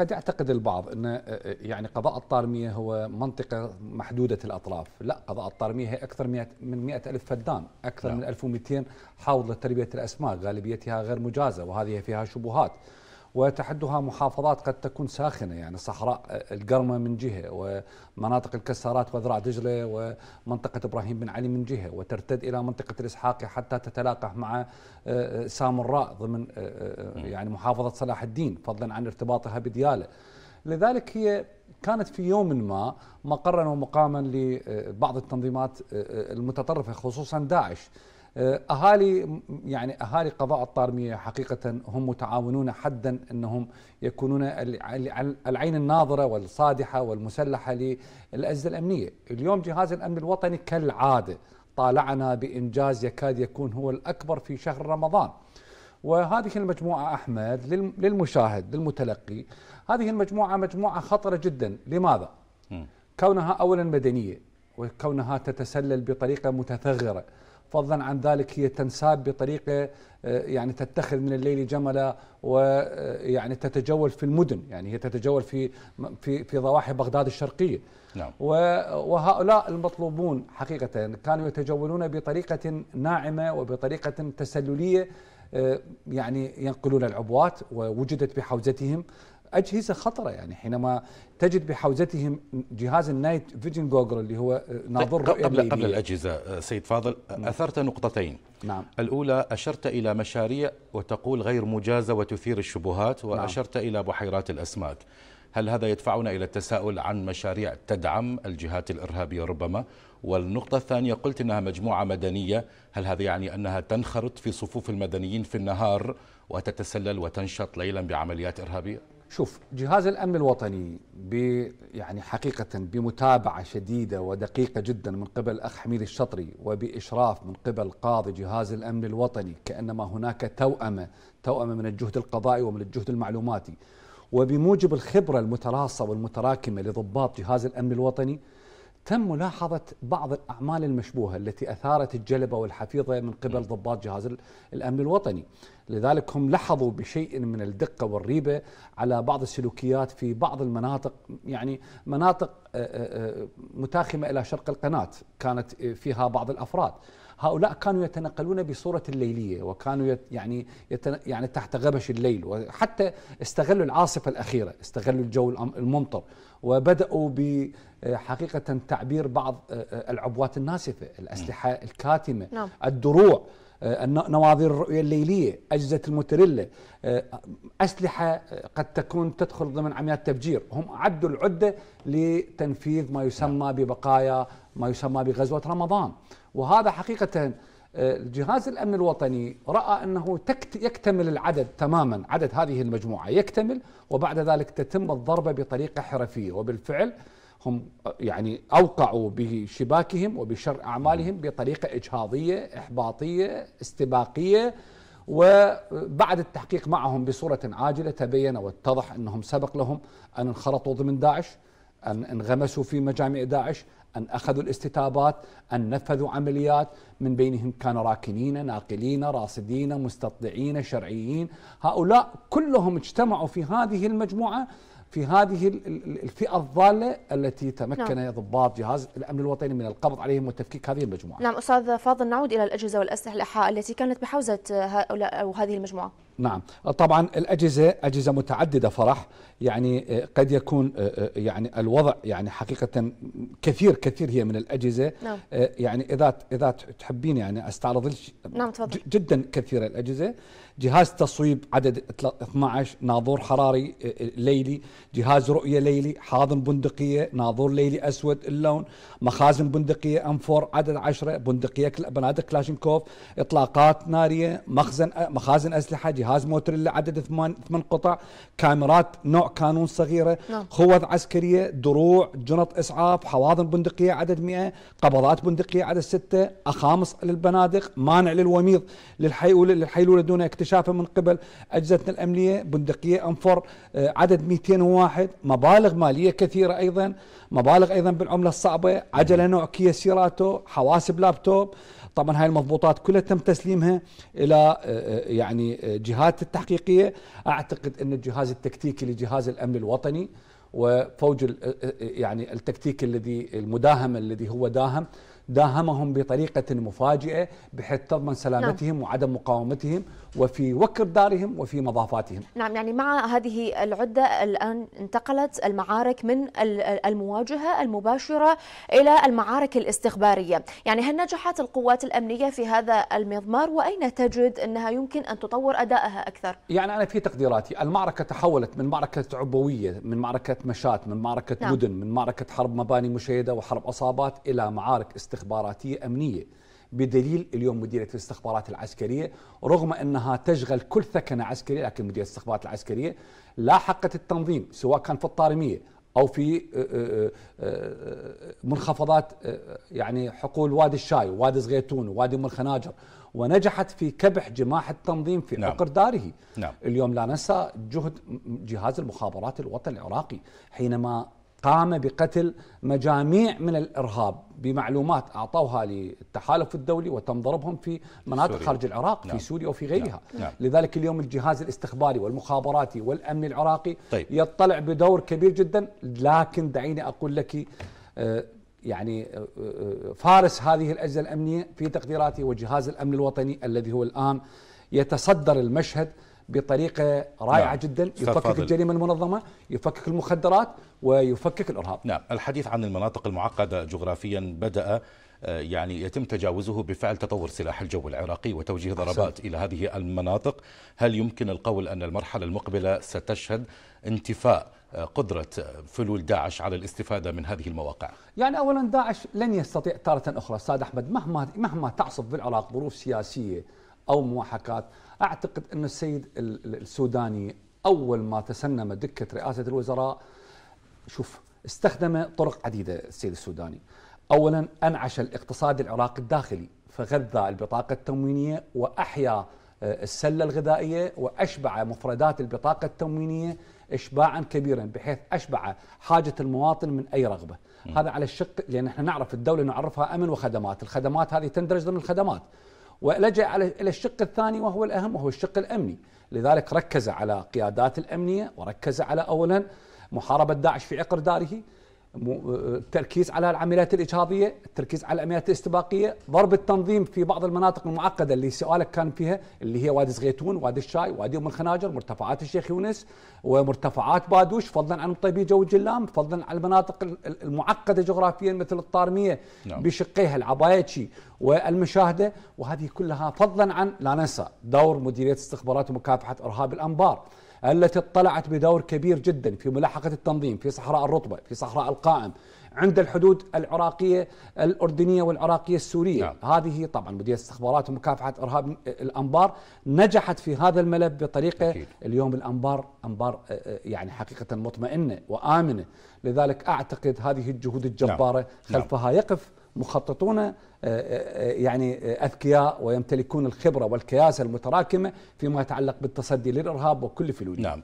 قد يعتقد البعض ان آه، آه، يعني قضاء الطارميه هو منطقه محدوده الاطراف، لا قضاء الطارميه هي اكثر من 100 الف فدان، اكثر لا. نعم. من 1200 حاوض لتربيه الاسماك، غالبيتها غير مجازه وهذه فيها شبهات. وتحدها محافظات قد تكون ساخنه يعني صحراء آه، القرمه من جهه ومناطق الكسارات وذراع دجله ومنطقه ابراهيم بن علي من جهه وترتد الى منطقه الاسحاقي حتى تتلاقح مع آه، آه، سامراء ضمن يعني محافظه صلاح الدين فضلا عن ارتباطها بدياله. لذلك هي كانت في يوم ما مقرا ومقاما لبعض التنظيمات المتطرفه خصوصا داعش. آه، اهالي يعني اهالي قضاء الطارميه حقيقه هم متعاونون حدا انهم يكونون العين الناظره والصادحه والمسلحه للاجهزه الامنيه، اليوم جهاز الامن الوطني كالعاده طالعنا بانجاز يكاد يكون هو الاكبر في شهر رمضان. وهذه المجموعه احمد للمشاهد للمتلقي هذه المجموعه مجموعه خطره جدا، لماذا؟ كونها اولا مدنيه وكونها تتسلل بطريقة متثغرة فضلا عن ذلك هي تنساب بطريقة آه، يعني تتخذ من الليل جملا ويعني آه، تتجول في المدن يعني هي تتجول في في في ضواحي بغداد الشرقية نعم. وهؤلاء المطلوبون حقيقة كانوا يتجولون بطريقة ناعمة وبطريقة تسللية آه، يعني ينقلون العبوات ووجدت بحوزتهم اجهزه خطره يعني حينما تجد بحوزتهم جهاز النايت فيجن جوجل اللي هو آه، ناظر طيب قبل قبل الاجهزه آه، سيد فاضل آه، نعم. اثرت نقطتين نعم الاولى اشرت الى مشاريع وتقول غير مجازه وتثير الشبهات نعم. واشرت نعم. الى بحيرات الاسماك هل هذا يدفعنا الى التساؤل عن مشاريع تدعم الجهات الارهابيه ربما والنقطه الثانيه قلت انها مجموعه مدنيه هل هذا يعني انها تنخرط في صفوف المدنيين في النهار وتتسلل وتنشط ليلا بعمليات ارهابيه شوف جهاز الامن الوطني ب يعني حقيقه بمتابعه شديده ودقيقه جدا من قبل الاخ حميد الشطري وباشراف من قبل قاضي جهاز الامن الوطني كانما هناك توأمه توأمه من الجهد القضائي ومن الجهد المعلوماتي وبموجب الخبره المتراصه والمتراكمه لضباط جهاز الامن الوطني تم ملاحظة بعض الأعمال المشبوهة التي أثارت الجلبة والحفيظة من قبل ضباط جهاز الأمن الوطني لذلك هم لاحظوا بشيء من الدقة والريبة على بعض السلوكيات في بعض المناطق يعني مناطق آه، آه، آه، متاخمة إلى شرق القناة كانت فيها بعض الأفراد هؤلاء كانوا يتنقلون بصورة الليلية وكانوا يعني يعني تحت غبش الليل وحتى استغلوا العاصفة الأخيرة استغلوا الجو الممطر وبدأوا بحقيقة تعبير بعض آه، آه، العبوات الناسفة الأسلحة نعم. الكاتمة نعم. الدروع آه، نواظير الرؤية الليلية أجهزة المترلة أسلحة قد تكون تدخل ضمن عمليات تفجير هم عدوا العدة لتنفيذ ما يسمى نعم. ببقايا ما يسمى بغزوة رمضان وهذا حقيقة آه، جهاز الأمن الوطني رأى أنه يكتمل العدد تماما عدد هذه المجموعة يكتمل وبعد ذلك تتم الضربة بطريقة حرفية وبالفعل هم آه، يعني أوقعوا بشباكهم وبشر أعمالهم بطريقة إجهاضية إحباطية استباقية وبعد التحقيق معهم بصورة عاجلة تبين واتضح أنهم سبق لهم أن انخرطوا ضمن داعش أن انغمسوا في مجامع داعش أن أخذوا الاستتابات أن نفذوا عمليات من بينهم كان راكنين ناقلين راصدين مستطيعين شرعيين هؤلاء كلهم اجتمعوا في هذه المجموعة في هذه الفئة الضالة التي تمكن نعم. ضباط جهاز الأمن الوطني من القبض عليهم وتفكيك هذه المجموعة نعم أستاذ فاضل نعود إلى الأجهزة والأسلحة الأحياء التي كانت بحوزة هؤلاء أو هذه المجموعة نعم طبعا الأجهزة أجهزة متعددة فرح يعني آه، قد يكون آه، آه، يعني الوضع يعني حقيقة كثير كثير هي من الأجهزة نعم. يعني إذا إذا تحبين يعني أستعرض نعم تفضل. جدا كثيرة الأجهزة جهاز تصويب عدد 12 ناظور حراري ليلي جهاز رؤية ليلي حاضن بندقية ناظور ليلي أسود اللون مخازن بندقية 4 عدد 10، بندقية بنادق كلاشنكوف إطلاقات نارية مخزن مخازن أسلحة جهاز موتريلا عدد ثمان ثمان قطع كاميرات نوع كانون صغيرة نعم. خوذ عسكرية دروع جنط إسعاف حواضن بندقية عدد 100 قبضات بندقية عدد ستة أخامص للبنادق مانع للوميض للحي للحيلولة دون اكتشافه من قبل أجهزتنا الأمنية بندقية أنفر آه، عدد 200 واحد مبالغ مالية كثيرة أيضا مبالغ أيضا بالعملة الصعبة عجلة نوع كيا سيراتو حواسب لابتوب طبعا هاي المضبوطات كلها تم تسليمها الى آه، آه، يعني آه، جهات التحقيقيه اعتقد ان الجهاز التكتيكي لجهاز الامن الوطني وفوج يعني التكتيك الذي المداهم الذي هو داهم داهمهم بطريقة مفاجئة بحيث تضمن نعم. سلامتهم نعم. وعدم مقاومتهم وفي وكر دارهم وفي مضافاتهم نعم يعني مع هذه العدة الآن انتقلت المعارك من المواجهة المباشرة إلى المعارك الاستخبارية يعني هل نجحت القوات الأمنية في هذا المضمار وأين تجد أنها يمكن أن تطور أدائها أكثر؟ يعني أنا في تقديراتي المعركة تحولت من معركة عبوية من معركة مشات من معركة نعم. مدن من معركة حرب مباني مشيدة وحرب أصابات إلى معارك استخبارية استخباراتية أمنية بدليل اليوم مديرية الاستخبارات العسكرية رغم أنها تشغل كل ثكنة عسكرية لكن مديرية الاستخبارات العسكرية لاحقت التنظيم سواء كان في الطارمية أو في آه، آه، آه، منخفضات يعني حقول وادي الشاي وادي زغيتون وادي أم الخناجر ونجحت في كبح جماح التنظيم في نعم. داره نعم. اليوم لا ننسى جهد جهاز المخابرات الوطني العراقي حينما قام بقتل مجاميع من الارهاب بمعلومات اعطوها للتحالف الدولي وتم ضربهم في مناطق سوريا. خارج العراق نعم. في سوريا وفي غيرها نعم. نعم. لذلك اليوم الجهاز الاستخباري والمخابراتي والامن العراقي طيب. يطلع بدور كبير جدا لكن دعيني اقول لك آه، يعني آه، آه، فارس هذه الاجهزه الامنيه في تقديراتي وجهاز الامن الوطني الذي هو الان يتصدر المشهد بطريقه رائعه نعم. جدا يفكك الجريمه المنظمه يفكك المخدرات ويفكك الارهاب نعم الحديث عن المناطق المعقده جغرافيا بدا آه، يعني يتم تجاوزه بفعل تطور سلاح الجو العراقي وتوجيه ضربات الى هذه المناطق هل يمكن القول ان المرحله المقبله ستشهد انتفاء آه، قدرة آه، فلول داعش على الاستفادة من هذه المواقع؟ يعني أولا داعش لن يستطيع تارة أخرى سيد أحمد مهما مهما تعصف بالعراق ظروف سياسية أو موحكات أعتقد أن السيد السوداني أول ما تسنم دكة رئاسة الوزراء شوف استخدم طرق عديدة السيد السوداني أولا أنعش الاقتصاد العراقي الداخلي فغذى البطاقة التموينية وأحيا آه، السلة الغذائية وأشبع مفردات البطاقة التموينية إشباعا كبيرا بحيث أشبع حاجة المواطن من أي رغبة م. هذا على الشق لأن احنا نعرف الدولة نعرفها أمن وخدمات الخدمات هذه تندرج ضمن الخدمات ولجأ على إلى الشق الثاني وهو الأهم وهو الشق الأمني لذلك ركز على قيادات الأمنية وركز على أولا محاربة داعش في عقر داره التركيز على العمليات الإجهاضية التركيز على العمليات الاستباقية ضرب التنظيم في بعض المناطق المعقدة اللي سؤالك كان فيها اللي هي وادي زغيتون وادي الشاي وادي أم الخناجر مرتفعات الشيخ يونس ومرتفعات بادوش فضلا عن طيبي جو الجلام فضلا عن المناطق المعقدة جغرافيا مثل الطارمية نعم. بشقيها العبايتشي والمشاهدة وهذه كلها فضلا عن لا ننسى دور مديرية استخبارات ومكافحة إرهاب الأنبار التي اطلعت بدور كبير جدا في ملاحقة التنظيم في صحراء الرطبة في صحراء القائم عند الحدود العراقية الأردنية والعراقية السورية نعم. هذه طبعا مديرية استخبارات ومكافحة إرهاب الأنبار نجحت في هذا الملف بطريقة أكيد. اليوم الأنبار أنبار آه، آه، يعني حقيقة مطمئنة وآمنة لذلك أعتقد هذه الجهود نعم. الجبارة نعم. خلفها يقف مخططون آه، آه، آه، يعني اذكياء ويمتلكون الخبره والكياسه المتراكمه فيما يتعلق بالتصدي للارهاب وكل فلوجه. نعم.